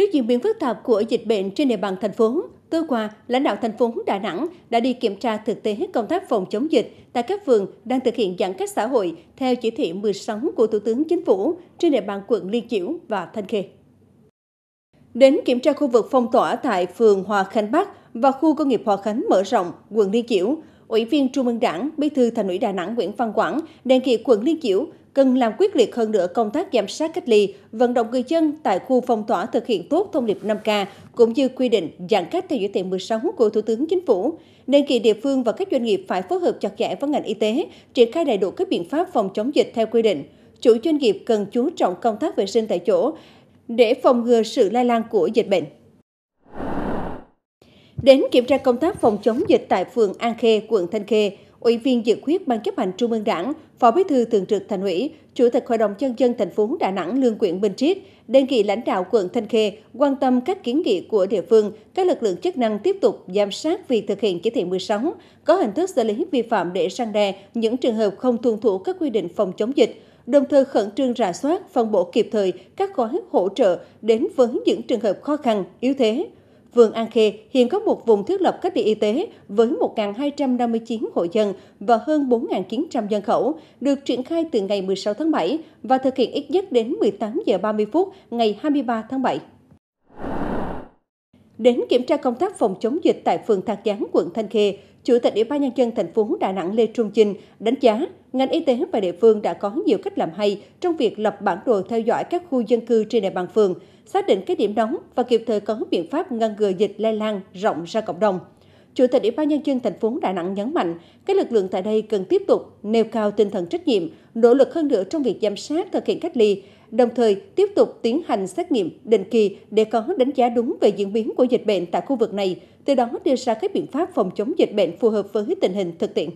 Trước diễn biến phức tạp của dịch bệnh trên địa bàn thành phố, tối qua, lãnh đạo thành phố Đà Nẵng đã đi kiểm tra thực tế công tác phòng chống dịch tại các phường đang thực hiện giãn cách xã hội theo chỉ thị 16 của Thủ tướng Chính phủ trên địa bàn quận Liên Chiểu và Thanh Khê. Đến kiểm tra khu vực phong tỏa tại phường Hòa Khánh Bắc và khu công nghiệp Hòa Khánh mở rộng, quận Liên Chiểu, Ủy viên Trung ương Đảng, Bí thư Thành ủy Đà Nẵng Nguyễn Văn Quảng đề nghị quận Liên Chiểu cần làm quyết liệt hơn nữa công tác giám sát cách ly, vận động người dân tại khu phong tỏa thực hiện tốt thông điệp 5K, cũng như quy định giãn cách theo chỉ thị 16 của Thủ tướng Chính phủ. Nên kỳ địa phương và các doanh nghiệp phải phối hợp chặt chẽ với ngành y tế, triển khai đầy đủ các biện pháp phòng chống dịch theo quy định. Chủ doanh nghiệp cần chú trọng công tác vệ sinh tại chỗ để phòng ngừa sự lây lan của dịch bệnh đến kiểm tra công tác phòng chống dịch tại phường An Khê, quận Thanh Khê, Ủy viên dự khuyết Ban chấp hành Trung ương Đảng, Phó Bí thư Thường trực Thành ủy, Chủ tịch Hội đồng Nhân dân thành phố Đà Nẵng Lương Quyện Bình Triết đề nghị lãnh đạo quận Thanh Khê quan tâm các kiến nghị của địa phương, các lực lượng chức năng tiếp tục giám sát việc thực hiện chỉ thị 16, có hình thức xử lý vi phạm để răn đe những trường hợp không tuân thủ các quy định phòng chống dịch, đồng thời khẩn trương rà soát, phân bổ kịp thời các gói hỗ trợ đến với những trường hợp khó khăn, yếu thế, Phường An Khê hiện có một vùng thiết lập cách ly y tế với 1.259 hộ dân và hơn 4.900 dân khẩu, được triển khai từ ngày 16 tháng 7 và thực hiện ít nhất đến 18 giờ 30 phút ngày 23 tháng 7 đến kiểm tra công tác phòng chống dịch tại phường Thạc Gián, quận Thanh Khê, Chủ tịch Ủy ban nhân dân thành phố Đà Nẵng Lê Trung Chinh đánh giá ngành y tế và địa phương đã có nhiều cách làm hay trong việc lập bản đồ theo dõi các khu dân cư trên địa bàn phường, xác định các điểm nóng và kịp thời có biện pháp ngăn ngừa dịch lây lan rộng ra cộng đồng. Chủ tịch Ủy ban nhân dân thành phố Đà Nẵng nhấn mạnh, các lực lượng tại đây cần tiếp tục nêu cao tinh thần trách nhiệm, nỗ lực hơn nữa trong việc giám sát thực hiện cách ly, đồng thời tiếp tục tiến hành xét nghiệm định kỳ để có đánh giá đúng về diễn biến của dịch bệnh tại khu vực này, từ đó đưa ra các biện pháp phòng chống dịch bệnh phù hợp với tình hình thực tiễn.